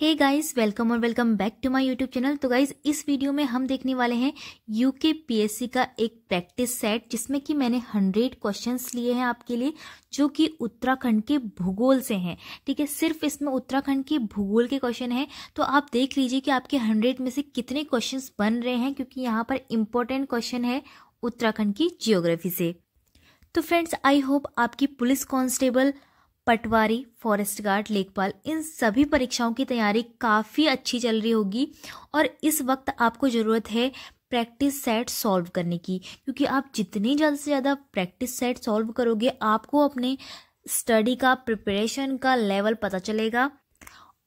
हे guys welcome और welcome back to my YouTube channel तो guys इस वीडियो में हम देखने वाले हैं यूके पीएससी का एक प्रैक्टिस सेट जिसमें कि मैंने हंड्रेड क्वेश्चंस लिए हैं आपके लिए जो कि उत्तराखंड के भूगोल से हैं ठीक है सिर्फ इसमें उत्तराखंड के भूगोल के क्वेश्चन हैं तो आप देख लीजिए कि आपके हंड्रेड में से कितने क्वेश्चन बन रहे हैं क्योंकि यहाँ पर इम्पोर्टेंट क्वेश्चन है उत्तराखंड की जियोग्राफी से तो फ्रेंड्स आई होप आपकी police constable patwari forest guard lekhpal इन सभी परीक्षाओं की तैयारी काफ़ी अच्छी चल रही होगी और इस वक्त आपको ज़रूरत है प्रैक्टिस सेट सॉल्व करने की क्योंकि आप जितनी जल्द से ज़्यादा प्रैक्टिस सेट सॉल्व करोगे आपको अपने स्टडी का प्रिपरेशन का लेवल पता चलेगा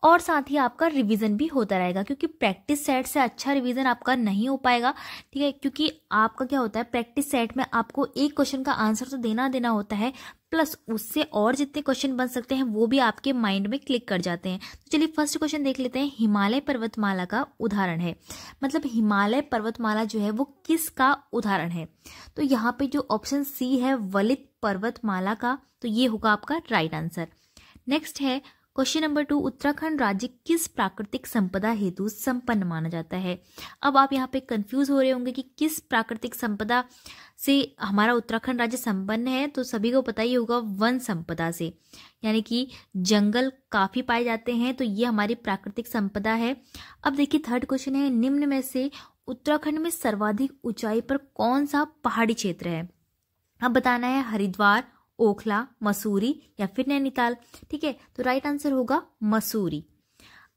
और साथ ही आपका रिविज़न भी होता रहेगा क्योंकि प्रैक्टिस सेट से अच्छा रिविज़न आपका नहीं हो पाएगा ठीक है क्योंकि आपका क्या होता है प्रैक्टिस सेट में आपको एक क्वेश्चन का आंसर तो देना देना होता है प्लस उससे और जितने क्वेश्चन बन सकते हैं वो भी आपके माइंड में क्लिक कर जाते हैं तो चलिए फर्स्ट क्वेश्चन देख लेते हैं हिमालय पर्वतमाला का उदाहरण है मतलब हिमालय पर्वतमाला जो है वो किसका उदाहरण है तो यहाँ पे जो ऑप्शन सी है वलित पर्वतमाला का तो ये होगा आपका राइट आंसर नेक्स्ट है क्वेश्चन नंबर टू उत्तराखंड राज्य किस प्राकृतिक संपदा हेतु संपन्न माना जाता है अब आप यहाँ पे कंफ्यूज हो रहे होंगे कि किस प्राकृतिक संपदा से हमारा उत्तराखंड राज्य संपन्न है तो सभी को पता ही होगा वन संपदा से यानी कि जंगल काफ़ी पाए जाते हैं तो ये हमारी प्राकृतिक संपदा है अब देखिए थर्ड क्वेश्चन है निम्न में से उत्तराखंड में सर्वाधिक ऊंचाई पर कौन सा पहाड़ी क्षेत्र है अब बताना है हरिद्वार ओखला मसूरी या फिर नैनीताल ठीक है तो राइट आंसर होगा मसूरी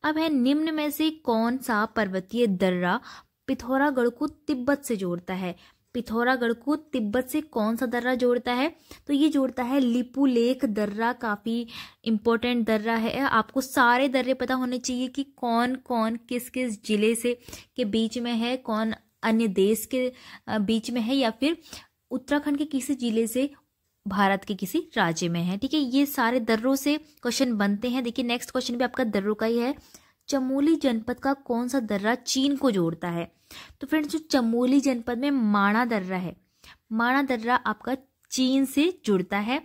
अब है निम्न में से कौन सा पर्वतीय दर्रा पिथौरागढ़ को तिब्बत से जोड़ता है पिथौरागढ़ को तिब्बत से कौन सा दर्रा जोड़ता है तो ये जोड़ता है लिपुलेख दर्रा काफ़ी इंपॉर्टेंट दर्रा है आपको सारे दर्रे पता होने चाहिए कि कौन कौन किस किस जिले से के बीच में है कौन अन्य देश के बीच में है या फिर उत्तराखंड के किसी जिले से भारत के किसी राज्य में है ठीक है ये सारे दर्रों से क्वेश्चन बनते हैं देखिए नेक्स्ट क्वेश्चन भी आपका दर्रों का ही है चमोली जनपद का कौन सा दर्रा चीन को जोड़ता है तो फ्रेंड्स जो चमोली जनपद में माणा दर्रा है माणा दर्रा आपका चीन से जुड़ता है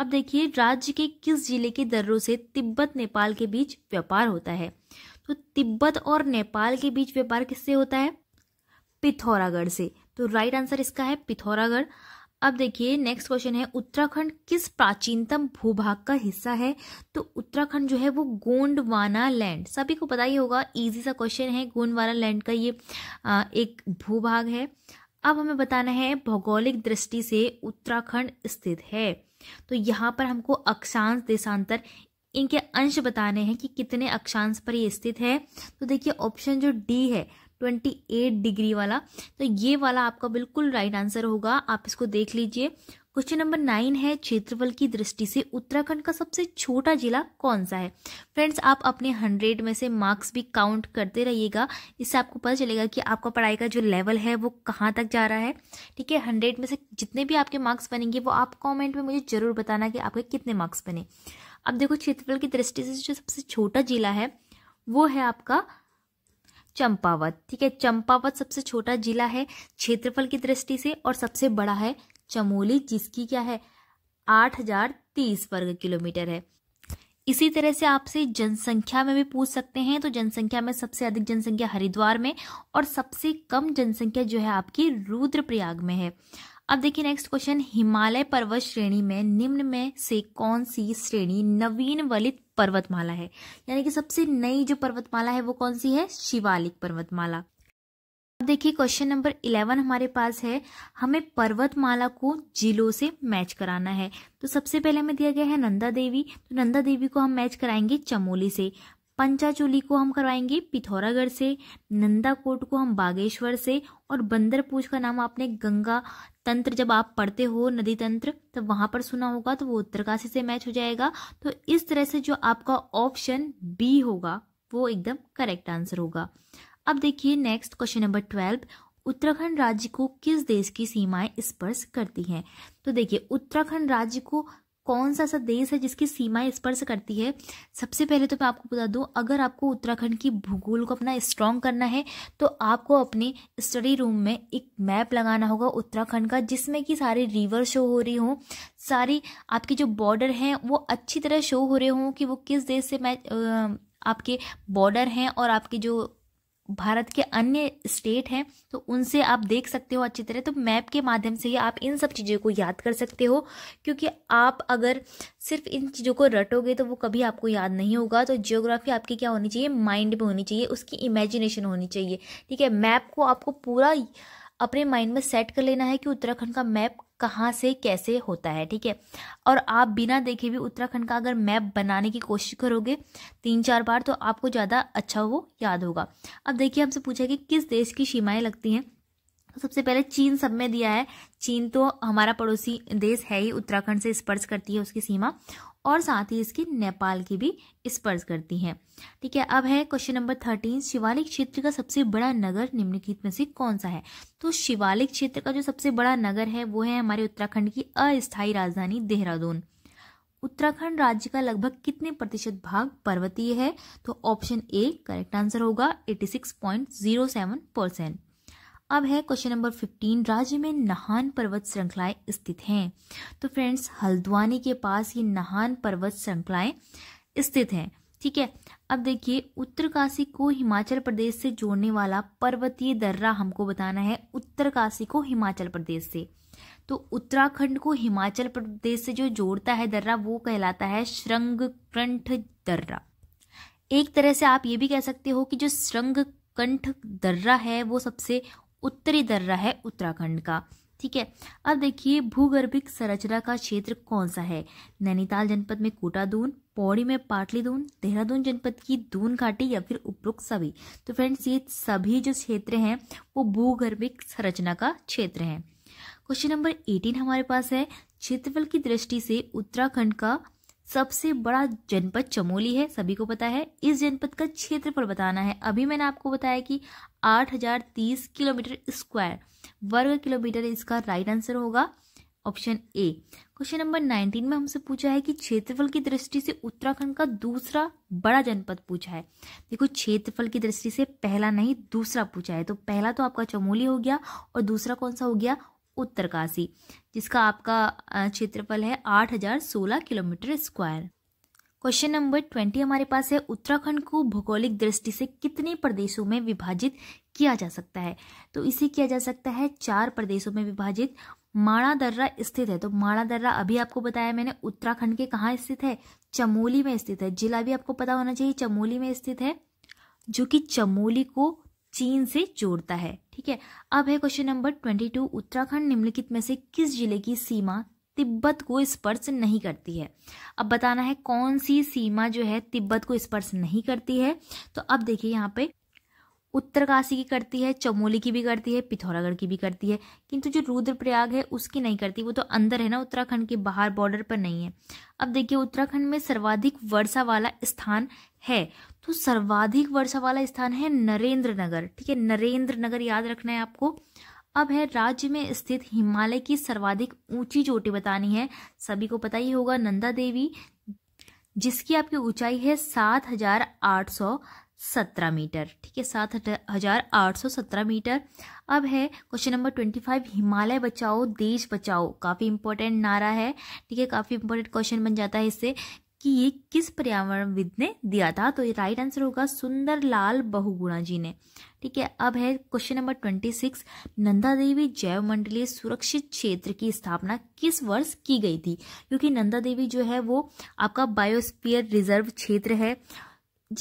अब देखिए राज्य के किस जिले के दर्रों से तिब्बत नेपाल के बीच व्यापार होता है तो तिब्बत और नेपाल के बीच व्यापार किससे होता है पिथौरागढ़ से तो राइट आंसर इसका है पिथौरागढ़ अब देखिए नेक्स्ट क्वेश्चन है उत्तराखंड किस प्राचीनतम भूभाग का हिस्सा है तो उत्तराखंड जो है वो गोंडवाना लैंड सभी को पता ही होगा इजी सा क्वेश्चन है गोंडवाना लैंड का ये एक भूभाग है अब हमें बताना है भौगोलिक दृष्टि से उत्तराखंड स्थित है तो यहाँ पर हमको अक्षांश देशांतर इनके अंश बताने हैं कि कितने अक्षांश पर ये स्थित है तो देखिए ऑप्शन जो डी है 28 डिग्री वाला तो ये वाला आपका बिल्कुल राइट आंसर होगा आप इसको देख लीजिए क्वेश्चन नंबर नाइन है क्षेत्रफल की दृष्टि से उत्तराखंड का सबसे छोटा जिला कौन सा है फ्रेंड्स आप अपने हंड्रेड में से मार्क्स भी काउंट करते रहिएगा इससे आपको पता चलेगा कि आपका पढ़ाई का जो लेवल है वो कहाँ तक जा रहा है ठीक है हंड्रेड में से जितने भी आपके मार्क्स बनेंगे वो आप कॉमेंट में मुझे ज़रूर बताना कि आपके कितने मार्क्स बने अब देखो क्षेत्रफल की दृष्टि से जो सबसे छोटा जिला है वो है आपका चंपावत ठीक है चंपावत सबसे छोटा जिला है क्षेत्रफल की दृष्टि से और सबसे बड़ा है चमोली जिसकी क्या है आठ हजार तीस वर्ग किलोमीटर है इसी तरह से आपसे जनसंख्या में भी पूछ सकते हैं तो जनसंख्या में सबसे अधिक जनसंख्या हरिद्वार में और सबसे कम जनसंख्या जो है आपकी रुद्रप्रयाग में है अब देखिए नेक्स्ट क्वेश्चन हिमालय पर्वत श्रेणी में निम्न में से कौन सी श्रेणी नवीन वलित पर्वतमाला है यानी कि सबसे नई जो पर्वतमाला है वो कौन सी है शिवालिक पर्वतमाला अब देखिए क्वेश्चन नंबर इलेवन हमारे पास है हमें पर्वतमाला को जिलों से मैच कराना है तो सबसे पहले हमें दिया गया है नंदा देवी तो नंदा देवी को हम मैच कराएंगे चमोली से पंचाचोली को हम करवाएंगे पिथौरागढ़ से नंदाकोट को हम बागेश्वर से और बंदरपूज का नाम आपने गंगा तंत्र जब आप पढ़ते हो नदी तंत्र तब तो वहां पर सुना होगा तो वो उत्तरकाशी से मैच हो जाएगा तो इस तरह से जो आपका ऑप्शन बी होगा वो एकदम करेक्ट आंसर होगा अब देखिए next question number twelve Uttarakhand राज्य को किस देश की सीमाएं स्पर्श करती हैं तो देखिए उत्तराखंड राज्य को कौन सा सा देश है जिसकी सीमाएं स्पर्श करती है सबसे पहले तो मैं आपको बता दूं अगर आपको उत्तराखंड की भूगोल को अपना स्ट्रांग करना है तो आपको अपने स्टडी रूम में एक मैप लगाना होगा उत्तराखंड का जिसमें कि सारे रिवर शो हो रही हों सारी आपकी जो बॉर्डर हैं वो अच्छी तरह शो हो रहे हों कि वो किस देश से मैच आपके बॉर्डर हैं और आपके जो भारत के अन्य स्टेट हैं तो उनसे आप देख सकते हो अच्छी तरह तो मैप के माध्यम से ही आप इन सब चीज़ों को याद कर सकते हो क्योंकि आप अगर सिर्फ इन चीज़ों को रटोगे तो वो कभी आपको याद नहीं होगा तो जियोग्राफी आपकी क्या होनी चाहिए माइंड में होनी चाहिए उसकी इमेजिनेशन होनी चाहिए ठीक है मैप को आपको पूरा अपने माइंड में सेट कर लेना है कि उत्तराखंड का मैप कहाँ से कैसे होता है ठीक है और आप बिना देखे भी उत्तराखंड का अगर मैप बनाने की कोशिश करोगे तीन चार बार तो आपको ज़्यादा अच्छा वो याद होगा अब देखिए हमसे पूछा कि किस देश की सीमाएँ लगती हैं तो सबसे पहले चीन सब में दिया है चीन तो हमारा पड़ोसी देश है ही उत्तराखंड से स्पर्श करती है उसकी सीमा और साथ ही इसकी नेपाल की भी स्पर्श करती हैं ठीक है अब है क्वेश्चन नंबर थर्टीन शिवालिक क्षेत्र का सबसे बड़ा नगर निम्नलिखित में से कौन सा है तो शिवालिक क्षेत्र का जो सबसे बड़ा नगर है वो है हमारे उत्तराखंड की अस्थायी राजधानी देहरादून उत्तराखंड राज्य का लगभग कितने प्रतिशत भाग पर्वतीय है तो ऑप्शन ए करेक्ट आंसर होगा eighty six point zero seven percent अब है क्वेश्चन नंबर फिफ्टीन राज्य में नहान पर्वत श्रृंखलाएं स्थित हैं तो फ्रेंड्स हल्द्वानी के पास ये नहान पर्वत श्रृंखलाएं स्थित हैं ठीक है अब देखिए उत्तरकाशी को हिमाचल प्रदेश से जोड़ने वाला पर्वतीय दर्रा हमको बताना है उत्तरकाशी को हिमाचल प्रदेश से तो उत्तराखंड को हिमाचल प्रदेश से जो जोड़ता है दर्रा वो कहलाता है कंठ दर्रा एक तरह से आप ये भी कह सकते हो कि जो श्रृंग कंठ दर्रा है वो सबसे उत्तरी दर्रा है उत्तराखंड का ठीक है अब देखिए भूगर्भिक संरचना का क्षेत्र कौन सा है नैनीताल जनपद में कोटा दून पौड़ी में पाटली दून देहरादून जनपद की दून घाटी या फिर उपरोक्त सभी तो फ्रेंड्स ये सभी जो क्षेत्र हैं वो भूगर्भिक संरचना का क्षेत्र है क्वेश्चन नंबर एटीन हमारे पास है क्षेत्रफल की दृष्टि से उत्तराखंड का सबसे बड़ा जनपद चमोली है सभी को पता है इस जनपद का क्षेत्रफल बताना है अभी मैंने आपको बताया कि आठ हजार तीस किलोमीटर स्क्वायर वर्ग किलोमीटर इसका राइट आंसर होगा option A question number nineteen में हमसे पूछा है कि क्षेत्रफल की दृष्टि से उत्तराखंड का दूसरा बड़ा जनपद पूछा है देखो क्षेत्रफल की दृष्टि से पहला नहीं दूसरा पूछा है तो पहला तो आपका चमोली हो गया और दूसरा कौन सा हो गया उत्तरकाशी जिसका आपका क्षेत्रफल है आठ हजार सोलह kilometre square question number twenty हमारे पास है उत्तराखंड को भौगोलिक दृष्टि से कितने प्रदेशों में विभाजित किया जा सकता है तो इसे किया जा सकता है चार प्रदेशों में विभाजित माणा दर्रा स्थित है तो माणा दर्रा अभी आपको बताया मैंने उत्तराखंड के कहाँ स्थित है चमोली में स्थित है जिला भी आपको पता होना चाहिए चमोली में स्थित है जो कि चमोली को चीन से जोड़ता है ठीक है अब है question number twenty two Uttarakhand निम्नलिखित में से किस जिले की सीमा तिब्बत को स्पर्श नहीं करती है अब बताना है कौन सी सीमा जो है तिब्बत को स्पर्श नहीं करती है तो अब देखिए यहाँ पे उत्तरकाशी की करती है चमोली की भी करती है पिथौरागढ़ की भी करती है किंतु जो रुद्रप्रयाग है उसकी नहीं करती वो तो अंदर है ना उत्तराखंड के बाहर बॉर्डर पर नहीं है अब देखिए उत्तराखंड में सर्वाधिक वर्षा वाला स्थान है तो सर्वाधिक वर्षा वाला स्थान है नरेंद्र नगर ठीक है नरेंद्र नगर याद रखना है आपको अब है राज्य में स्थित हिमालय की सर्वाधिक ऊंची चोटी बतानी है सभी को पता ही होगा नंदा देवी जिसकी आपकी ऊंचाई है सात हजार आठ सौ सत्रह मीटर ठीक है सात हजार आठ सौ सत्रह मीटर अब है question number twenty five Himalaya बचाओ देश बचाओ काफ़ी इंपॉर्टेंट नारा है ठीक है काफ़ी इंपॉर्टेंट क्वेश्चन बन जाता है इससे कि ये किस पर्यावरणविद ने दिया था तो ये राइट आंसर होगा सुंदर लाल बहुगुणा जी ने ठीक है अब है question number twenty six Nanda Devi जैव मंडलीय सुरक्षित क्षेत्र की स्थापना किस वर्ष की गई थी क्योंकि नंदा देवी जो है वो आपका बायोस्पियर रिजर्व क्षेत्र है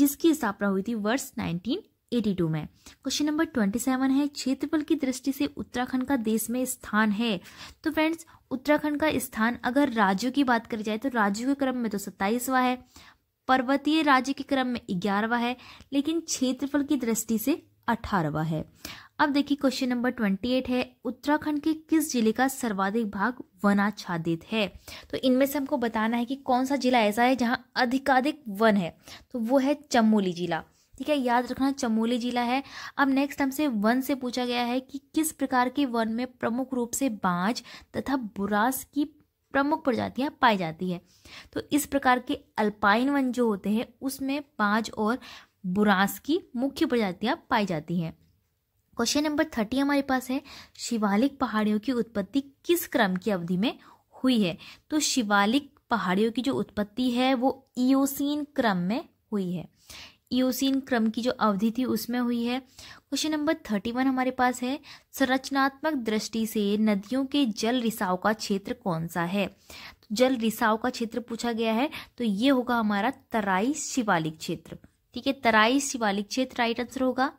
जिसकी स्थापना हुई थी वर्ष नाइनटीन 82 में क्वेश्चन नंबर 27 है क्षेत्रफल की दृष्टि से उत्तराखंड का देश में स्थान है तो फ्रेंड्स उत्तराखंड का स्थान अगर राज्यों की बात करी जाए तो राज्यों के क्रम में तो सत्ताईसवा है पर्वतीय राज्य के क्रम में ग्यारहवा है लेकिन क्षेत्रफल की दृष्टि से अठारहवा है अब देखिए क्वेश्चन नंबर ट्वेंटी एट है उत्तराखंड के किस जिले का सर्वाधिक भाग वनाच्छादित है तो इनमें से हमको बताना है कि कौन सा जिला ऐसा है जहाँ अधिकाधिक वन है तो वो है चमोली जिला ठीक है याद रखना चमोली जिला है अब नेक्स्ट हमसे वन से पूछा गया है कि किस प्रकार के वन में प्रमुख रूप से बांझ तथा बुरास की प्रमुख प्रजातियां पाई जाती है तो इस प्रकार के अल्पाइन वन जो होते हैं उसमें बांझ और बुरास की मुख्य प्रजातियां पाई जाती हैं क्वेश्चन नंबर थर्टी हमारे पास है शिवालिक पहाड़ियों की उत्पत्ति किस क्रम की अवधि में हुई है तो शिवालिक पहाड़ियों की जो उत्पत्ति है वो ईओसीन क्रम में हुई है ईओसिन क्रम की जो अवधि थी उसमें हुई है क्वेश्चन नंबर थर्टी वन हमारे पास है संरचनात्मक दृष्टि से नदियों के जल रिसाव का क्षेत्र कौन सा है तो जल रिसाव का क्षेत्र पूछा गया है तो ये होगा हमारा तराई शिवालिक क्षेत्र ठीक है तराई शिवालिक क्षेत्र राइट आंसर होगा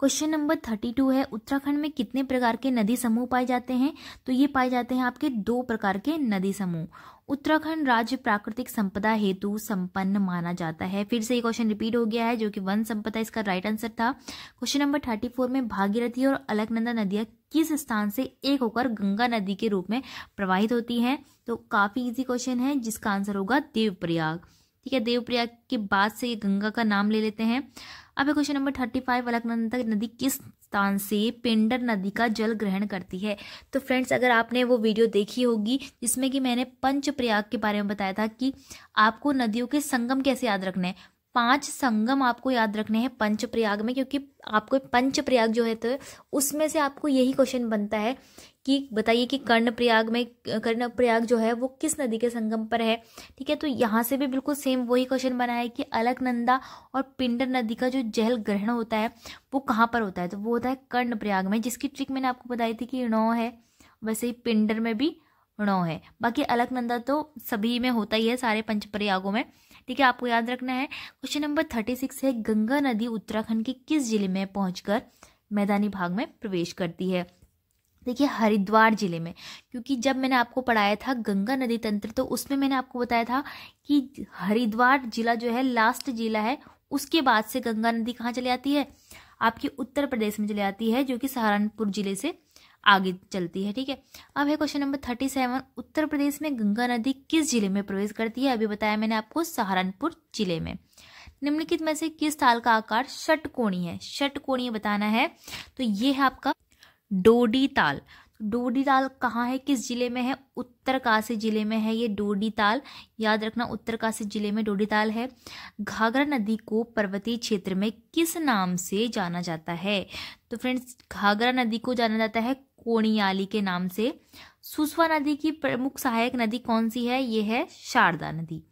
क्वेश्चन नंबर थर्टी टू है उत्तराखंड में कितने प्रकार के नदी समूह पाए जाते हैं तो ये पाए जाते हैं आपके दो प्रकार के नदी समूह उत्तराखंड राज्य प्राकृतिक संपदा हेतु संपन्न माना जाता है फिर से ये क्वेश्चन रिपीट हो गया है जो कि वन संपदा इसका राइट आंसर था क्वेश्चन नंबर थर्टी फोर में भागीरथी और अलकनंदा नदियां किस स्थान से एक होकर गंगा नदी के रूप में प्रवाहित होती हैं तो काफ़ी इजी क्वेश्चन है जिसका आंसर होगा देवप्रयाग ठीक है देवप्रयाग के बाद से ये गंगा का नाम ले लेते हैं अब है question number thirty five Alaknanda नदी किस स्थान से पेंडर नदी का जल ग्रहण करती है तो फ्रेंड्स अगर आपने वो वीडियो देखी होगी जिसमें कि मैंने पंचप्रयाग के बारे में बताया था कि आपको नदियों के संगम कैसे याद रखना है पांच संगम आपको याद रखने हैं पंचप्रयाग में क्योंकि आपको पंचप्रयाग जो है तो उसमें से आपको यही क्वेश्चन बनता है कि बताइए कि कर्णप्रयाग में कर्णप्रयाग जो है वो किस नदी के संगम पर है ठीक है तो यहाँ से भी बिल्कुल सेम वही क्वेश्चन बना है कि अलकनंदा और पिंडर नदी का जो जल ग्रहण होता है वो कहाँ पर होता है तो वो होता है कर्णप्रयाग में जिसकी ट्रिक मैंने आपको बताई थी कि नौ है वैसे ही पिंडर में भी णौ है बाकी अलकनंदा तो सभी में होता ही है सारे पंचप्रयागों में ठीक है आपको याद रखना है क्वेश्चन नंबर थर्टी सिक्स है गंगा नदी उत्तराखंड के किस जिले में पहुंचकर मैदानी भाग में प्रवेश करती है देखिए हरिद्वार जिले में क्योंकि जब मैंने आपको पढ़ाया था गंगा नदी तंत्र तो उसमें मैंने आपको बताया था कि हरिद्वार जिला जो है लास्ट जिला है उसके बाद से गंगा नदी कहाँ चली आती है आपकी उत्तर प्रदेश में चली आती है जो कि सहारनपुर जिले से आगे चलती है ठीक है अब है question number thirty seven Uttar Pradesh में गंगा नदी किस जिले में प्रवेश करती है अभी बताया मैंने आपको सहारनपुर जिले में निम्नलिखित में से किस ताल का आकार षटकोणी है षटकोणी बताना है तो ये है आपका डोडी ताल डोडी ताल कहाँ है किस ज़िले में है उत्तरकाशी ज़िले में है ये डोडी ताल याद रखना उत्तरकाशी ज़िले में डोडी ताल है घाघरा नदी को पर्वतीय क्षेत्र में किस नाम से जाना जाता है तो फ्रेंड्स घाघरा नदी को जाना जाता है कोणियाली के नाम से सुसवा नदी की प्रमुख सहायक नदी कौन सी है ये है शारदा नदी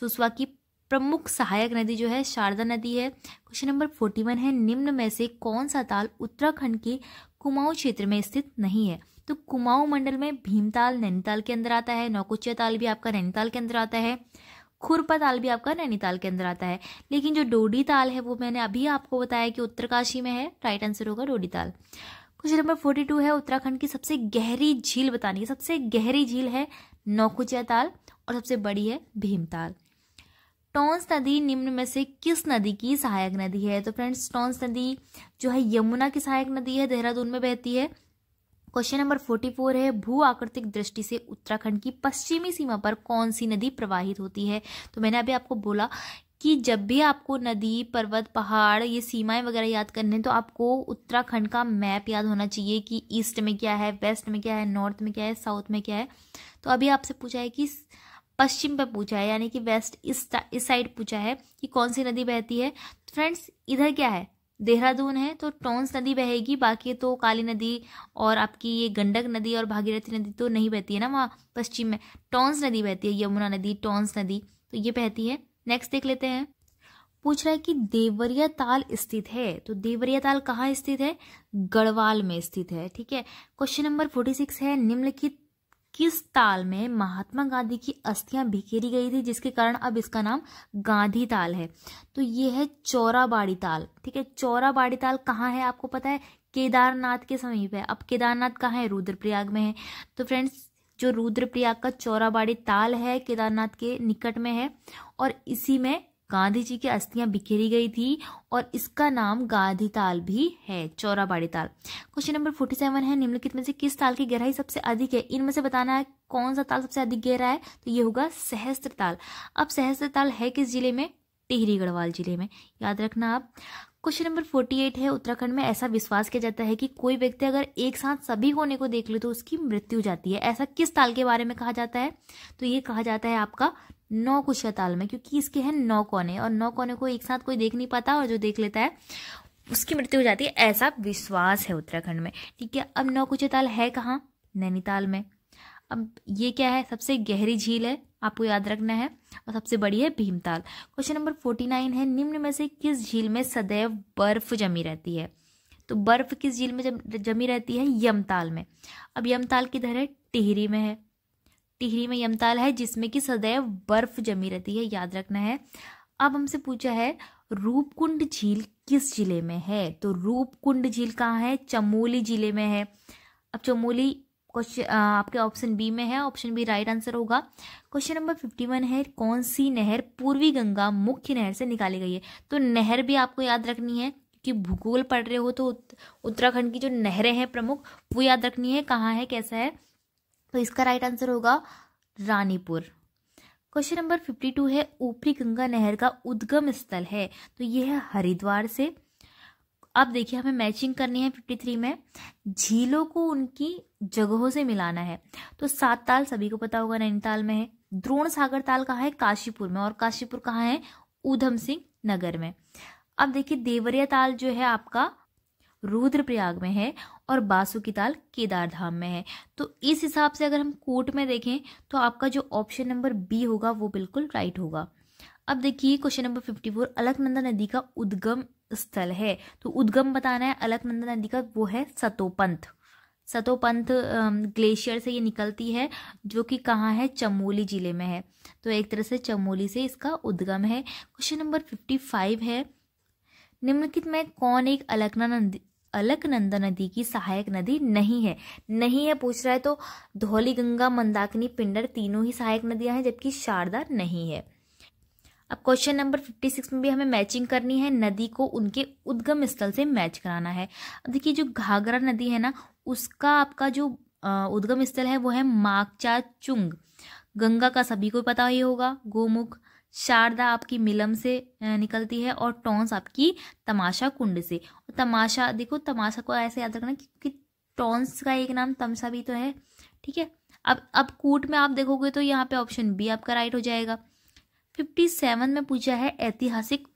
सुसवा की प्रमुख सहायक नदी जो है शारदा नदी है क्वेश्चन नंबर फोर्टी वन है निम्न में से कौन सा ताल उत्तराखंड के कुमाऊं क्षेत्र में स्थित नहीं है तो कुमाऊं मंडल में भीमताल नैनीताल के अंदर आता है नौकुचिया ताल भी आपका नैनीताल के अंदर आता है खुरपा ताल भी आपका नैनीताल के अंदर आता है लेकिन जो डोडी ताल है वो मैंने अभी आपको बताया कि उत्तरकाशी में है राइट आंसर होगा डोडी ताल क्वेश्चन नंबर फोर्टी टू है उत्तराखंड की सबसे गहरी झील बतानी है सबसे गहरी झील है नौकुचिया ताल और सबसे बड़ी है भीमताल टोंस नदी निम्न में से किस नदी की सहायक नदी है तो फ्रेंड्स टोंस नदी जो है यमुना की सहायक नदी है देहरादून में बहती है क्वेश्चन नंबर फोर्टी फोर है भू आकृतिक दृष्टि से उत्तराखंड की पश्चिमी सीमा पर कौन सी नदी प्रवाहित होती है तो मैंने अभी आपको बोला कि जब भी आपको नदी पर्वत पहाड़ ये सीमाएं वगैरह याद करने हैं तो आपको उत्तराखंड का मैप याद होना चाहिए कि ईस्ट में क्या है वेस्ट में क्या है नॉर्थ में क्या है साउथ में क्या है तो अभी आपसे पूछा है कि पश्चिम पे पूछा है यानी कि वेस्ट इस इस साइड पूछा है कि कौन सी नदी बहती है फ्रेंड्स इधर क्या है देहरादून है तो टोंस नदी बहेगी बाकी तो काली नदी और आपकी ये गंडक नदी और भागीरथी नदी तो नहीं बहती है ना वहाँ पश्चिम में टोंस नदी बहती है यमुना नदी टोंस नदी तो ये बहती है नेक्स्ट देख लेते हैं पूछ रहा है कि देवरिया ताल स्थित है तो देवरिया ताल कहाँ स्थित है गढ़वाल में स्थित है ठीक है क्वेश्चन नंबर फोर्टी सिक्स है निम्नलिखित किस ताल में महात्मा गांधी की अस्थियां बिखेरी गई थी जिसके कारण अब इसका नाम गांधी ताल है तो ये है चौराबाड़ी ताल ठीक है चौराबाड़ी ताल कहाँ है आपको पता है केदारनाथ के समीप है अब केदारनाथ कहाँ है रुद्रप्रयाग में है तो फ्रेंड्स जो रुद्रप्रयाग का चौराबाड़ी ताल है केदारनाथ के निकट में है और इसी में गांधी जी की अस्थियां बिखेरी गई थी और इसका नाम गांधी ताल भी है चौराबाड़ी ताल क्वेश्चन नंबर फोर्टी सेवन है निम्नलिखित में से किस ताल की गहराई सबसे अधिक है इनमें से बताना है कौन सा ताल सबसे अधिक गहरा है तो ये होगा सहस्त्र ताल अब सहस्त्र ताल है किस जिले में टिहरी गढ़वाल जिले में याद रखना आप क्वेश्चन नंबर फोर्टी एट है उत्तराखंड में ऐसा विश्वास किया जाता है कि कोई व्यक्ति अगर एक साथ सभी कोने को देख ले तो उसकी मृत्यु जाती है ऐसा किस ताल के बारे में कहा जाता है तो ये कहा जाता है आपका नौ कुशा ताल में क्योंकि इसके हैं नौ कोने और नौ कोने को एक साथ कोई देख नहीं पाता और जो देख लेता है उसकी मृत्यु हो जाती है ऐसा विश्वास है उत्तराखंड में ठीक है अब नौ कुशा ताल है कहाँ नैनीताल में अब ये क्या है सबसे गहरी झील है आपको याद रखना है और सबसे बड़ी है Bhimtal question number forty nine है निम्न में से किस झील में सदैव बर्फ जमी रहती है तो बर्फ किस झील में जमी रहती है यमताल में अब यमताल किधर है टिहरी में है टिहरी में यमताल है जिसमें कि सदैव बर्फ जमी रहती है याद रखना है अब हमसे पूछा है रूपकुंड झील किस जिले में है तो रूपकुंड झील कहाँ है चमोली जिले में है अब चमोली क्वेश्चन आपके ऑप्शन बी में है ऑप्शन बी राइट आंसर होगा क्वेश्चन नंबर फिफ्टी वन है कौन सी नहर पूर्वी गंगा मुख्य नहर से निकाली गई है तो नहर भी आपको याद रखनी है कि भूगोल पढ़ रहे हो तो उत्तराखंड की जो नहरें हैं प्रमुख वो याद रखनी है कहाँ है कैसा है तो इसका राइट आंसर होगा Ranipur question number fifty two है ऊपरी गंगा नहर का उद्गम स्थल है तो ये है हरिद्वार से अब देखिए हमें मैचिंग करनी है फिफ्टी थ्री में झीलों को उनकी जगहों से मिलाना है तो सात ताल सभी को पता होगा नैनीताल में है द्रोण सागर ताल कहाँ है काशीपुर में और काशीपुर कहाँ है ऊधम सिंह नगर में अब देखिए देवरिया ताल जो है आपका रुद्रप्रयाग में है और बासु की ताल केदारधाम में है तो इस हिसाब से अगर हम कोर्ट में देखें तो आपका जो ऑप्शन नंबर बी होगा वो बिल्कुल राइट होगा अब देखिए question number fifty four Alaknanda नदी का उद्गम स्थल है तो उद्गम बताना है अलकनंदा नदी का वो है सतोपंथ सतोपंथ ग्लेशियर से ये निकलती है जो कि कहाँ है चमोली जिले में है तो एक तरह से चमोली से इसका उद्गम है क्वेश्चन नंबर फिफ्टी फाइव है निम्नलिखित में कौन एक अलकना नदी अलकनंदा नदी की सहायक नदी नहीं है नहीं है पूछ रहा है तो धौली गंगा मंदाकिनी पिंडर तीनों ही सहायक नदियां हैं जबकि शारदा नहीं है अब क्वेश्चन नंबर फिफ्टी सिक्स में भी हमें मैचिंग करनी है नदी को उनके उद्गम स्थल से मैच कराना है अब देखिए जो घाघरा नदी है ना उसका आपका जो उद्गम स्थल है वो है माकचा चुंग गंगा का सभी को पता ही होगा गोमुख शारदा आपकी मिलम से निकलती है और टॉन्स आपकी तमाशा कुंड से और तमाशा देखो तमाशा को ऐसे याद रखना क्योंकि टॉन्स का एक नाम तमसा भी तो है ठीक है अब अब कूट में आप देखोगे तो यहाँ पे ऑप्शन बी आपका राइट हो जाएगा फिफ्टी सेवन में पूछा है ऐतिहासिक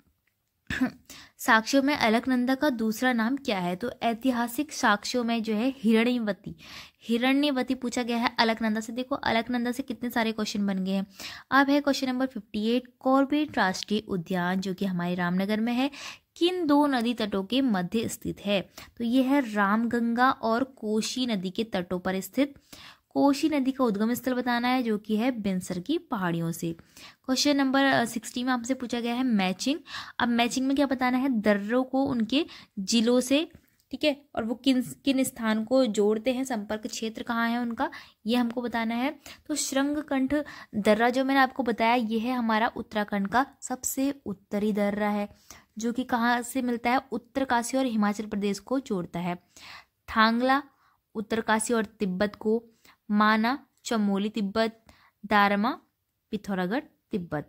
साक्ष्यों में अलकनंदा का दूसरा नाम क्या है तो ऐतिहासिक साक्ष्यों में जो है हिरण्यवती हिरण्यवती पूछा गया है अलकनंदा से देखो अलकनंदा से कितने सारे क्वेश्चन बन गए हैं अब है question number fifty eight Corbett राष्ट्रीय उद्यान जो कि हमारे रामनगर में है किन दो नदी तटों के मध्य स्थित है तो ये है रामगंगा और कोशी नदी के तटों पर स्थित कोशी नदी का उद्गम स्थल बताना है जो कि है बेंसर की पहाड़ियों से क्वेश्चन नंबर सिक्सटी में आपसे पूछा गया है मैचिंग अब मैचिंग में क्या बताना है दर्रों को उनके जिलों से ठीक है और वो किन किन स्थान को जोड़ते हैं संपर्क क्षेत्र कहाँ है उनका ये हमको बताना है तो श्रृंगकंठ दर्रा जो मैंने आपको बताया ये है हमारा उत्तराखंड का सबसे उत्तरी दर्रा है जो कि कहाँ से मिलता है उत्तरकाशी और हिमाचल प्रदेश को जोड़ता है थांगला उत्तरकाशी और तिब्बत को माना चमोली तिब्बत दारमा पिथौरागढ़ तिब्बत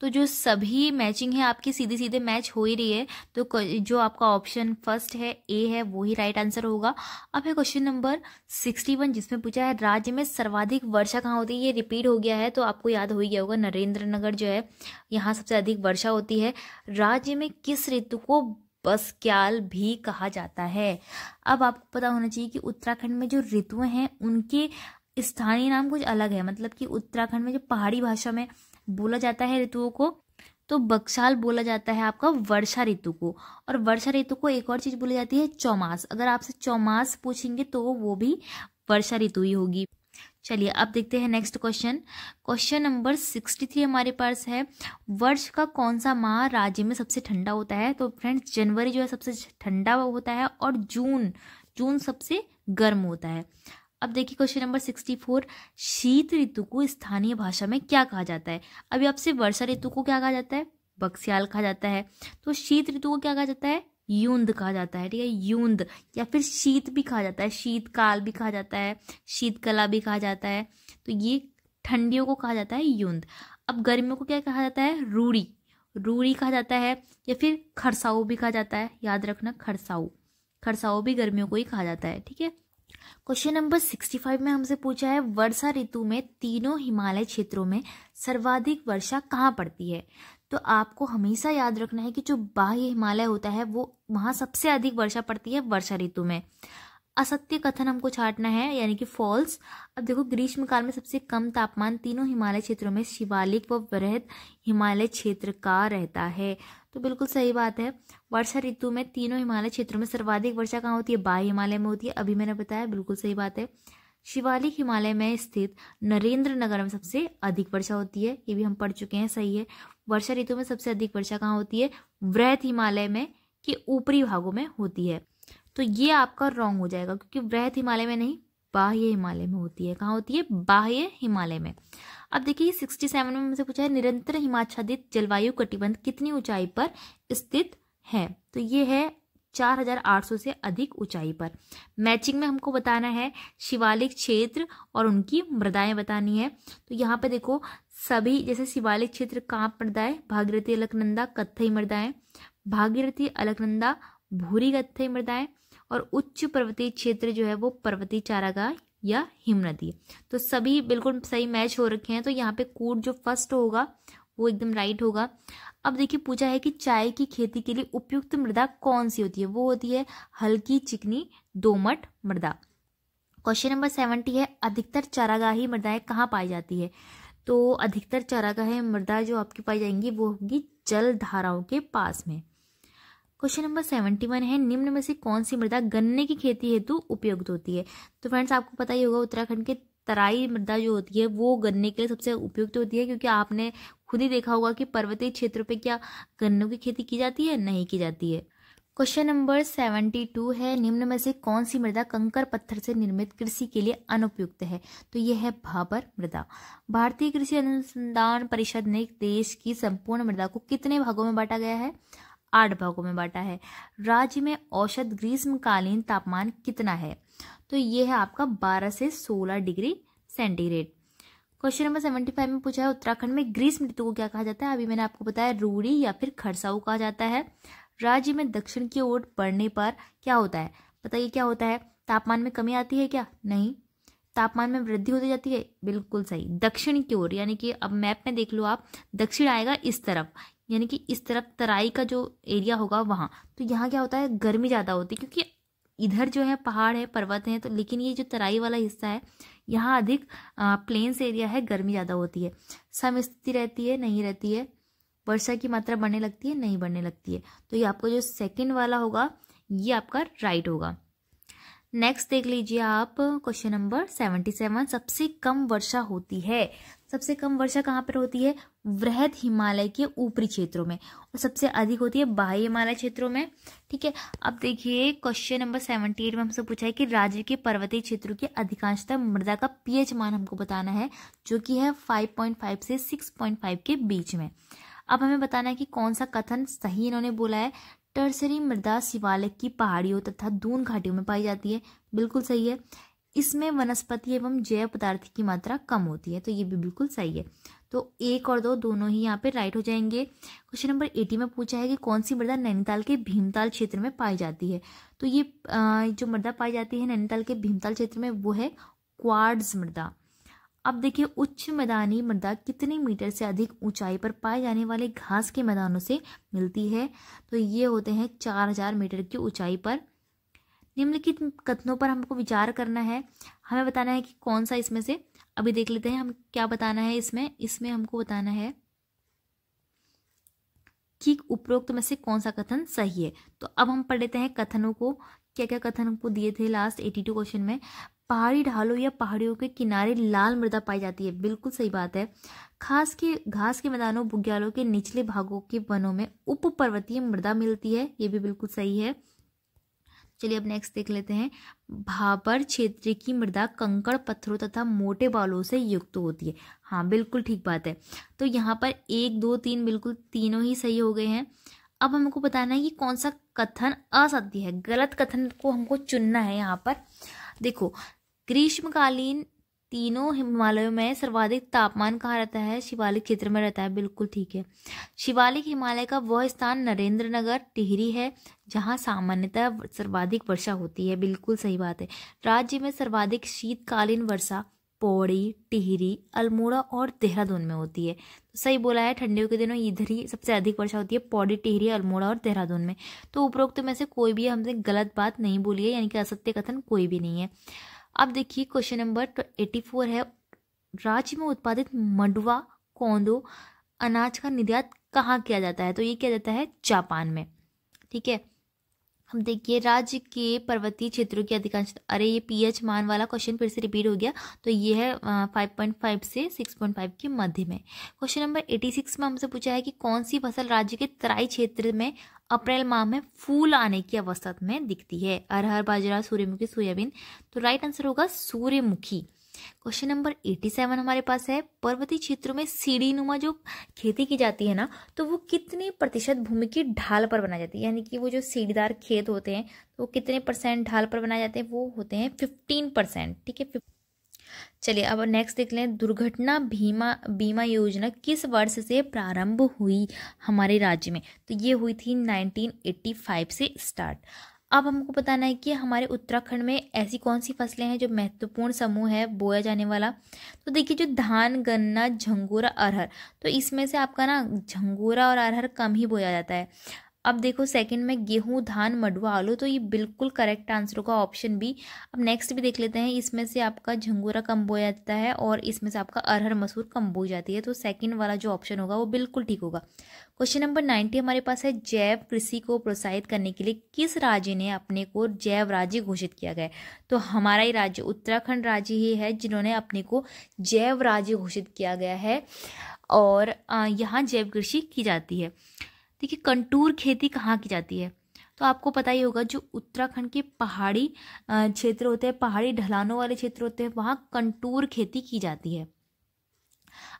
तो जो सभी मैचिंग है आपकी सीधे सीधे मैच हो ही रही है तो जो आपका ऑप्शन फर्स्ट है ए है वो ही राइट आंसर होगा अब है क्वेश्चन नंबर सिक्सटी वन जिसमें पूछा है राज्य में सर्वाधिक वर्षा कहाँ होती है ये रिपीट हो गया है तो आपको याद हो ही गया होगा नरेंद्र नगर जो है यहाँ सबसे अधिक वर्षा होती है राज्य में किस ऋतु को बस्क्याल भी कहा जाता है अब आपको पता होना चाहिए कि उत्तराखंड में जो ऋतुएं हैं उनके स्थानीय नाम कुछ अलग है मतलब कि उत्तराखंड में जो पहाड़ी भाषा में बोला जाता है ऋतुओं को तो बक्साल बोला जाता है आपका वर्षा ऋतु को और वर्षा ऋतु को एक और चीज़ बोली जाती है चौमास अगर आपसे चौमास पूछेंगे तो वो भी वर्षा ऋतु ही होगी चलिए अब देखते हैं next question question number sixty three हमारे पास है वर्ष का कौन सा माह राज्य में सबसे ठंडा होता है तो फ्रेंड्स जनवरी जो है सबसे ठंडा होता है और जून जून सबसे गर्म होता है अब देखिए क्वेश्चन नंबर सिक्सटी फोर शीत ऋतु को स्थानीय भाषा में क्या कहा जाता है अभी आपसे वर्षा ऋतु को क्या कहा जाता है बक्सियाल कहा जाता है तो शीत ऋतु को क्या कहा जाता है यूंद कहा जाता है ठीक है यूंद या फिर शीत भी कहा जाता है शीतकाल भी कहा जाता है शीतकला भी कहा जाता है तो ये ठंडियों को कहा जाता है यूंद अब गर्मियों को क्या कहा जाता है रूढ़ी रूढ़ी कहा जाता है या फिर खरसाऊ भी कहा जाता है याद रखना खरसाऊ खरसाऊ भी गर्मियों को ही कहा जाता है ठीक है क्वेश्चन नंबर सिक्सटी फाइव में हमसे पूछा है वर्षा ऋतु में तीनों हिमालय क्षेत्रों में सर्वाधिक वर्षा कहाँ पड़ती है तो आपको हमेशा याद रखना है कि जो बाह्य हिमालय होता है वो वहाँ सबसे अधिक वर्षा पड़ती है वर्षा ऋतु में असत्य कथन हमको छाटना है यानी कि फॉल्स अब देखो ग्रीष्म काल में सबसे कम तापमान तीनों हिमालय क्षेत्रों में शिवालिक व वृहद हिमालय क्षेत्र का रहता है तो बिल्कुल सही बात है वर्षा ऋतु में तीनों हिमालय क्षेत्रों में सर्वाधिक वर्षा कहाँ होती है बाह्य हिमालय में होती है अभी मैंने बताया बिल्कुल सही बात है शिवालिक हिमालय में स्थित नरेंद्र नगर में सबसे अधिक वर्षा होती है ये भी हम पढ़ चुके हैं सही है वर्षा ऋतु में सबसे अधिक वर्षा कहाँ होती है वृहत हिमालय में के ऊपरी भागों में होती है तो ये आपका रॉन्ग हो जाएगा क्योंकि वृहत हिमालय में नहीं बाह्य हिमालय में होती है कहाँ होती है बाह्य हिमालय में अब देखिए सिक्सटी सेवन में हमसे पूछा है निरंतर हिमाच्छादित जलवायु कटिबंध कितनी ऊंचाई पर स्थित है तो ये है 4,800 से अधिक ऊंचाई पर मैचिंग में हमको बताना है शिवालिक क्षेत्र और उनकी मृदाएं बतानी है तो यहाँ पे देखो सभी जैसे शिवालिक क्षेत्र कांप मृदाएं भागीरथी अलकनंदा कत्थई मृदाएं भागीरथी अलकनंदा भूरी कत्थई मृदाएं और उच्च पर्वतीय क्षेत्र जो है वो पर्वतीय चारागाह या हिम नदी तो सभी बिल्कुल सही मैच हो रखे हैं तो यहाँ पे कूट जो फर्स्ट होगा वो एकदम राइट होगा अब देखिए पूछा है कि चाय की खेती के लिए उपयुक्त मृदा कौन सी होती है वो होती है हल्की चिकनी दोमट मृदा क्वेश्चन नंबर सेवेंटी है अधिकतर चारागाही मृदाएं कहाँ पाई जाती है तो अधिकतर चारागाह मृदा जो आपकी पाई जाएंगी वो होगी जल धाराओं के पास में क्वेश्चन नंबर सेवेंटी वन है निम्न में से कौन सी मृदा गन्ने की खेती हेतु उपयुक्त होती है तो फ्रेंड्स आपको पता ही होगा उत्तराखंड के तराई मृदा जो होती है वो गन्ने के लिए सबसे उपयुक्त होती है क्योंकि आपने खुद ही देखा होगा कि पर्वतीय क्षेत्रों पे क्या गन्नों की खेती की जाती है नहीं की जाती है क्वेश्चन नंबर सेवेंटी टू है निम्न में से कौन सी मृदा कंकर पत्थर से निर्मित कृषि के लिए अनुपयुक्त है तो यह है भाबर मृदा भारतीय कृषि अनुसंधान परिषद ने देश की संपूर्ण मृदा को कितने भागों में बांटा गया है आठ भागों में बांटा है राज्य में औसत ग्रीष्मकालीन तापमान कितना है तो यह है आपका 12 से 16 degree centigrade question number seventy five में पूछा है उत्तराखंड में ग्रीष्म मृत्यु को क्या कहा जाता है अभी मैंने आपको बताया रूड़ी या फिर खरसाऊ कहा जाता है राज्य में दक्षिण की ओर बढ़ने पर क्या होता है बताइए क्या होता है तापमान में कमी आती है क्या नहीं तापमान में वृद्धि होती जाती है बिल्कुल सही दक्षिण की ओर यानी कि अब मैप में देख लो आप दक्षिण आएगा इस तरफ यानी कि इस तरफ तराई का जो एरिया होगा वहाँ तो यहाँ क्या होता है गर्मी ज़्यादा होती है क्योंकि इधर जो है पहाड़ है पर्वत हैं तो लेकिन ये जो तराई वाला हिस्सा है यहाँ अधिक प्लेन्स एरिया है गर्मी ज़्यादा होती है सम स्थिति रहती है नहीं रहती है वर्षा की मात्रा बढ़ने लगती है नहीं बढ़ने लगती है तो ये आपको जो सेकेंड वाला होगा ये आपका राइट होगा नेक्स्ट देख लीजिए आप क्वेश्चन नंबर सेवेंटी सेवन सबसे कम वर्षा होती है सबसे कम वर्षा कहाँ पर होती है वृहद हिमालय के ऊपरी क्षेत्रों में और सबसे अधिक होती है बाह्य हिमालय क्षेत्रों में ठीक है अब देखिए क्वेश्चन नंबर सेवेंटी एट में हमसे पूछा है कि राज्य के पर्वतीय क्षेत्रों की अधिकांशतः मृदा का पीएच मान हमको बताना है जो कि है फाइव पॉइंट फाइव से सिक्स पॉइंट फाइव के बीच में अब हमें बताना है कि कौन सा कथन सही इन्होंने बोला है टर्सरी मृदा शिवालय की पहाड़ियों तथा दून घाटियों में पाई जाती है बिल्कुल सही है इसमें वनस्पति एवं जैव पदार्थ की मात्रा कम होती है तो ये भी बिल्कुल सही है तो एक और दो दोनों ही यहाँ पे राइट हो जाएंगे क्वेश्चन नंबर एटी में पूछा है कि कौन सी मृदा नैनीताल के भीमताल क्षेत्र में पाई जाती है तो ये जो मृदा पाई जाती है नैनीताल के भीमताल क्षेत्र में वो है क्वार्ड्स मृदा अब देखिए उच्च मैदानी मृदा कितने मीटर से अधिक ऊंचाई पर पाए जाने वाले घास के मैदानों से मिलती है तो ये होते हैं चार हजार मीटर की ऊंचाई पर निम्नलिखित कथनों पर हमको विचार करना है हमें बताना है कि कौन सा इसमें से अभी देख लेते हैं हम क्या बताना है इसमें इसमें हमको बताना है कि उपरोक्त में से कौन सा कथन सही है तो अब हम पढ़ लेते हैं कथनों को क्या क्या कथन हमको दिए थे लास्ट एटी टू क्वेश्चन में पहाड़ी ढालों या पहाड़ियों के किनारे लाल मृदा पाई जाती है बिल्कुल सही बात है खास के घास के मैदानों बुग्यालों के निचले भागों के वनों में उप पर्वतीय मृदा मिलती है ये भी बिल्कुल सही है चलिए अब नेक्स्ट देख लेते हैं भापर क्षेत्र की मृदा कंकड़ पत्थरों तथा मोटे बालों से युक्त होती है हाँ बिल्कुल ठीक बात है तो यहाँ पर एक दो तीन बिल्कुल तीनों ही सही हो गए हैं अब हमको बताना है कि कौन सा कथन असत्य है गलत कथन को हमको चुनना है यहाँ पर देखो ग्रीष्मकालीन तीनों हिमालयों में सर्वाधिक तापमान कहाँ रहता है शिवालिक क्षेत्र में रहता है बिल्कुल ठीक है शिवालिक हिमालय का वह स्थान नरेंद्र नगर टिहरी है जहाँ सामान्यतः सर्वाधिक वर्षा होती है बिल्कुल सही बात है राज्य में सर्वाधिक शीतकालीन वर्षा पौड़ी टिहरी अल्मोड़ा और देहरादून में होती है तो सही बोला है ठंडियों के दिनों इधर ही सबसे अधिक वर्षा होती है पौड़ी टिहरी अल्मोड़ा और देहरादून में तो उपरोक्त में से कोई भी हमसे गलत बात नहीं बोली है यानी कि असत्य कथन कोई भी नहीं है अब देखिए क्वेश्चन नंबर एटी तो फोर है राज्य में उत्पादित मंडुआ कौंदो अनाज का निर्यात कहाँ किया जाता है तो ये किया जाता है जापान में ठीक है हम देखिए राज्य के पर्वतीय क्षेत्रों की अधिकांश अरे ये पीएच मान वाला क्वेश्चन फिर से रिपीट हो गया तो ये है फाइव पॉइंट फाइव से सिक्स पॉइंट फाइव के मध्य में क्वेश्चन नंबर एटी सिक्स में हमसे पूछा है कि कौन सी फसल राज्य के तराई क्षेत्र में अप्रैल माह में फूल आने की अवस्था में दिखती है अरहर बाजरा सूर्यमुखी सोयाबीन तो राइट आंसर होगा सूर्यमुखी क्वेश्चन नंबर एटी सेवन हमारे पास है पर्वतीय क्षेत्रों में सीढ़ी नुमा जो खेती की जाती है ना तो वो कितने प्रतिशत भूमि की ढाल पर बनाई जाती है यानी कि वो जो सीढ़ीदार खेत होते हैं तो वो कितने परसेंट ढाल पर बनाए जाते हैं वो होते हैं फिफ्टीन परसेंट ठीक है चलिए अब नेक्स्ट देख लें दुर्घटना बीमा बीमा योजना किस वर्ष से प्रारंभ हुई हमारे राज्य में तो ये हुई थी 1985 से स्टार्ट अब हमको बताना है कि हमारे उत्तराखंड में ऐसी कौन सी फसलें हैं जो महत्वपूर्ण समूह है बोया जाने वाला तो देखिए जो धान गन्ना झंगोरा अरहर तो इसमें से आपका ना झंगोरा और अरहर कम ही बोया जाता है अब देखो सेकंड में गेहूँ धान मडुआ आलू तो ये बिल्कुल करेक्ट आंसर होगा ऑप्शन बी अब नेक्स्ट भी देख लेते हैं इसमें से आपका झंगूरा कम बोया जाता है और इसमें से आपका अरहर मसूर कम बो जाती है तो सेकंड वाला जो ऑप्शन होगा वो बिल्कुल ठीक होगा क्वेश्चन नंबर नाइन्टी हमारे पास है जैव कृषि को प्रोत्साहित करने के लिए किस राज्य ने अपने को जैव राज्य घोषित किया गया तो हमारा ही राज्य उत्तराखंड राज्य ही है जिन्होंने अपने को जैव राज्य घोषित किया गया है और यहाँ जैव कृषि की जाती है देखिए कंटूर खेती कहाँ की जाती है तो आपको पता ही होगा जो उत्तराखंड के पहाड़ी क्षेत्र होते हैं पहाड़ी ढलानों वाले क्षेत्र होते हैं वहाँ कंटूर खेती की जाती है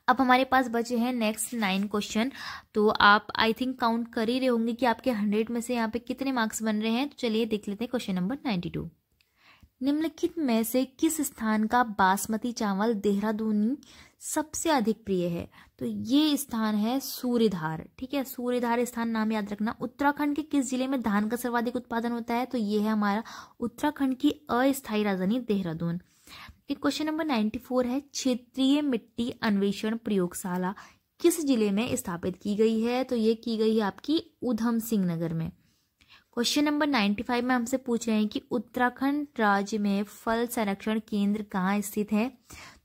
अब हमारे पास बचे हैं नेक्स्ट नाइन क्वेश्चन तो आप आई थिंक काउंट कर ही रहे होंगे कि आपके हंड्रेड में से यहाँ पे कितने मार्क्स बन रहे हैं तो चलिए देख लेते हैं क्वेश्चन नंबर नाइन्टी टू निम्नलिखित में से किस स्थान का बासमती चावल देहरादूनी सबसे अधिक प्रिय है तो ये स्थान है सूर्यधार ठीक है सूर्यधार स्थान नाम याद रखना उत्तराखंड के किस जिले में धान का सर्वाधिक उत्पादन होता है तो ये है हमारा उत्तराखंड की अस्थायी राजधानी Dehradun question number ninety four है क्षेत्रीय मिट्टी अन्वेषण प्रयोगशाला किस जिले में स्थापित की गई है तो ये की गई है आपकी उधम सिंह नगर में क्वेश्चन नंबर नाइन्टी फाइव में हमसे पूछ रहे हैं कि उत्तराखंड राज्य में फल संरक्षण केंद्र कहाँ स्थित है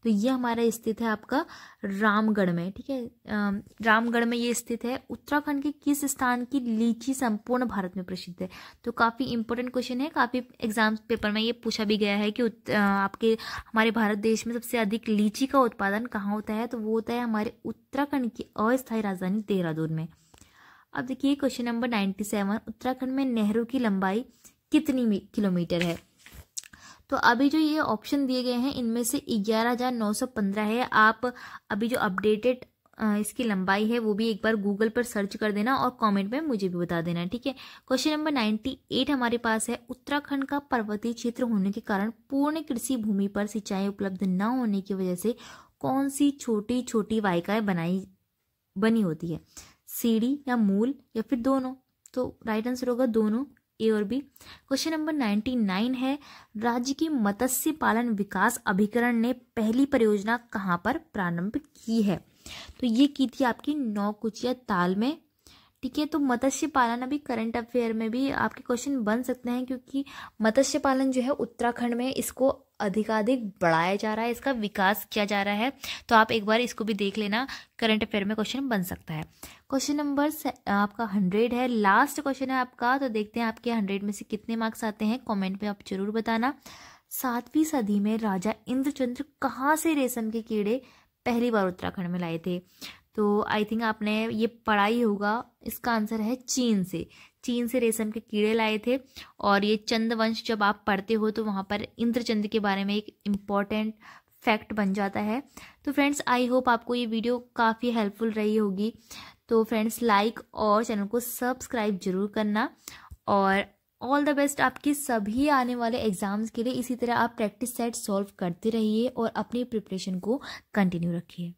तो ये हमारा स्थित है आपका रामगढ़ में ठीक है रामगढ़ में ये स्थित है उत्तराखंड के किस स्थान की लीची संपूर्ण भारत में प्रसिद्ध है तो काफ़ी इंपॉर्टेंट क्वेश्चन है काफ़ी एग्जाम पेपर में ये पूछा भी गया है कि आपके हमारे भारत देश में सबसे अधिक लीची का उत्पादन कहाँ होता है तो वो होता है हमारे उत्तराखंड की अस्थायी राजधानी देहरादून में अब देखिए question number ninety seven Uttarakhand में नेहरू की लंबाई कितनी किलोमीटर है तो अभी जो ये ऑप्शन दिए गए हैं इनमें से ग्यारह हजार नौ सौ पंद्रह है आप अभी जो अपडेटेड इसकी लंबाई है वो भी एक बार गूगल पर सर्च कर देना और कमेंट में मुझे भी बता देना ठीक है क्वेश्चन नंबर नाइन्टी एट हमारे पास है उत्तराखंड का पर्वतीय क्षेत्र होने के कारण पूर्ण कृषि भूमि पर सिंचाई उपलब्ध न होने की वजह से कौन सी छोटी छोटी वायिकाएं बनाई बनी होती है सीढ़ी या मूल या फिर दोनों तो राइट आंसर होगा दोनों ए और B question number ninety nine है राज्य की मत्स्य पालन विकास अभिकरण ने पहली परियोजना कहाँ पर प्रारंभ की है तो ये की थी आपकी नौकुचिया ताल में ठीक है तो मत्स्य पालन अभी करंट अफेयर में भी आपके क्वेश्चन बन सकते हैं क्योंकि मत्स्य पालन जो है उत्तराखंड में इसको अधिकाधिक बढ़ाया जा रहा है इसका विकास किया जा रहा है तो आप एक बार इसको भी देख लेना करंट अफेयर में क्वेश्चन बन सकता है क्वेश्चन नंबर आपका हंड्रेड है लास्ट क्वेश्चन है आपका तो देखते हैं आपके हंड्रेड में से कितने मार्क्स आते हैं कॉमेंट में आप जरूर बताना सातवीं सदी में राजा इंद्रचंद्र कहाँ से रेशम के कीड़े पहली बार उत्तराखंड में लाए थे तो आई थिंक आपने ये पढ़ा ही होगा इसका आंसर है चीन से चीन से रेशम के कीड़े लाए थे और ये चंद वंश जब आप पढ़ते हो तो वहाँ पर इंद्रचंद के बारे में एक इम्पॉर्टेंट फैक्ट बन जाता है तो फ्रेंड्स आई होप आपको ये वीडियो काफ़ी हेल्पफुल रही होगी तो फ्रेंड्स लाइक और चैनल को सब्सक्राइब जरूर करना और ऑल द बेस्ट आपके सभी आने वाले एग्जाम्स के लिए इसी तरह आप प्रैक्टिस सेट सॉल्व करते रहिए और अपनी प्रिपरेशन को कंटिन्यू रखिए